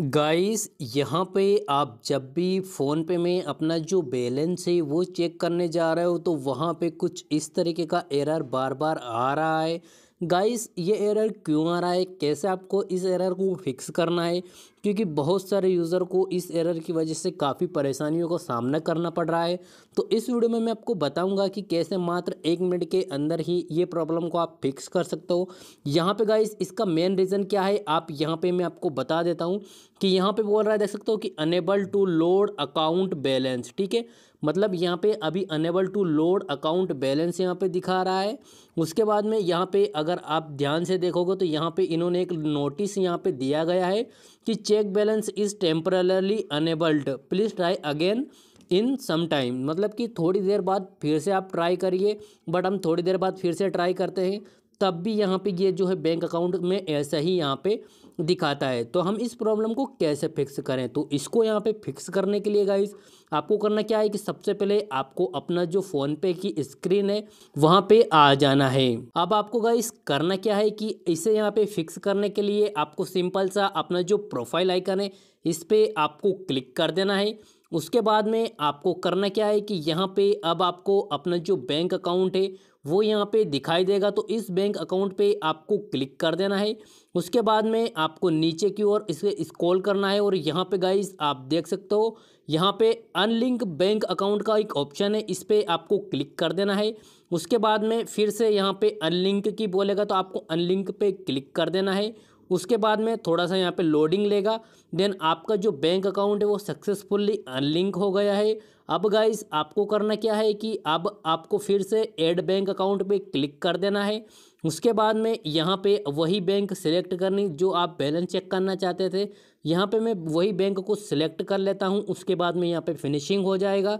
guys यहाँ पे आप जब भी फ़ोन पे में अपना जो बैलेंस है वो चेक करने जा रहे हो तो वहाँ पे कुछ इस तरीके का एरर बार बार आ रहा है गाइस ये एरर क्यों आ रहा है कैसे आपको इस एरर को फिक्स करना है क्योंकि बहुत सारे यूज़र को इस एरर की वजह से काफ़ी परेशानियों का सामना करना पड़ रहा है तो इस वीडियो में मैं आपको बताऊंगा कि कैसे मात्र एक मिनट के अंदर ही ये प्रॉब्लम को आप फिक्स कर सकते हो यहाँ पे गाइस इसका मेन रीज़न क्या है आप यहाँ पे मैं आपको बता देता हूँ कि यहाँ पर बोल रहा है देख सकते हो कि unable to load account balance ठीक है मतलब यहाँ पे अभी unable to load account balance यहाँ पे दिखा रहा है उसके बाद में यहाँ पे अगर आप ध्यान से देखोगे तो यहाँ पे इन्होंने एक नोटिस यहाँ पे दिया गया है कि check balance is temporarily enabled please try again in some time मतलब कि थोड़ी देर बाद फिर से आप ट्राई करिए बट हम थोड़ी देर बाद फिर से ट्राई करते हैं तब भी यहाँ पे ये जो है बैंक अकाउंट में ऐसा ही यहाँ पे दिखाता है तो हम इस प्रॉब्लम को कैसे फिक्स करें तो इसको यहाँ पे फिक्स करने के लिए गाइस आपको करना क्या है कि सबसे पहले आपको अपना जो फ़ोन पे की स्क्रीन है वहाँ पे आ जाना है अब आपको गाइस करना क्या है कि इसे यहाँ पे फिक्स करने के लिए आपको सिंपल सा अपना जो प्रोफाइल आइकन है इस पर आपको क्लिक कर देना है उसके बाद में आपको करना क्या है कि यहाँ पे अब आपको अपना जो बैंक अकाउंट है वो यहाँ पे दिखाई देगा तो इस बैंक अकाउंट पे आपको क्लिक कर देना है उसके बाद में आपको नीचे की ओर इसे स्क्रॉल करना है और यहाँ पे गाइस आप देख सकते हो यहाँ पे अनलिंक बैंक अकाउंट का एक ऑप्शन है इस पर आपको क्लिक कर देना है उसके बाद में फिर से यहाँ पे अनलिंक की बोलेगा तो आपको अनलिंक पे क्लिक कर देना है उसके बाद में थोड़ा सा यहाँ पे लोडिंग लेगा देन आपका जो बैंक अकाउंट है वो सक्सेसफुली अनलिंक हो गया है अब गाइस आपको करना क्या है कि अब आपको फिर से ऐड बैंक अकाउंट पे क्लिक कर देना है उसके बाद में यहाँ पे वही बैंक सेलेक्ट करनी जो आप बैलेंस चेक करना चाहते थे यहाँ पे मैं वही बैंक को सिलेक्ट कर लेता हूँ उसके बाद में यहाँ पे फिनिशिंग हो जाएगा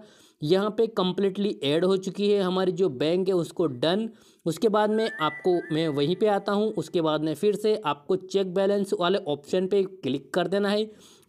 यहाँ पे कम्प्लीटली ऐड हो चुकी है हमारी जो बैंक है उसको डन उसके बाद में आपको मैं वहीं पे आता हूँ उसके बाद में फिर से आपको चेक बैलेंस वाले ऑप्शन पे क्लिक कर देना है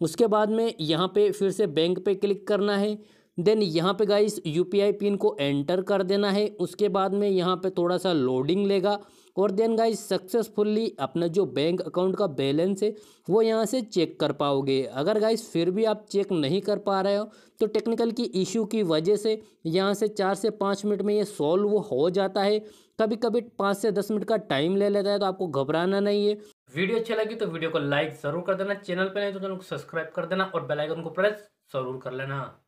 उसके बाद में यहाँ पे फिर से बैंक पे क्लिक करना है देन यहाँ पे गाइस यू पिन को एंटर कर देना है उसके बाद में यहाँ पे थोड़ा सा लोडिंग लेगा और देन गाइस सक्सेसफुली अपना जो बैंक अकाउंट का बैलेंस है वो यहाँ से चेक कर पाओगे अगर गाइस फिर भी आप चेक नहीं कर पा रहे हो तो टेक्निकल की इशू की वजह से यहाँ से चार से पाँच मिनट में ये सॉल्व हो जाता है कभी कभी पाँच से दस मिनट का टाइम ले लेता है तो आपको घबराना नहीं है वीडियो अच्छी लगी तो वीडियो को लाइक ज़रूर कर देना चैनल पर नहीं तो चैनल को सब्सक्राइब कर देना और बेलाइकन को प्रेस ज़रूर कर लेना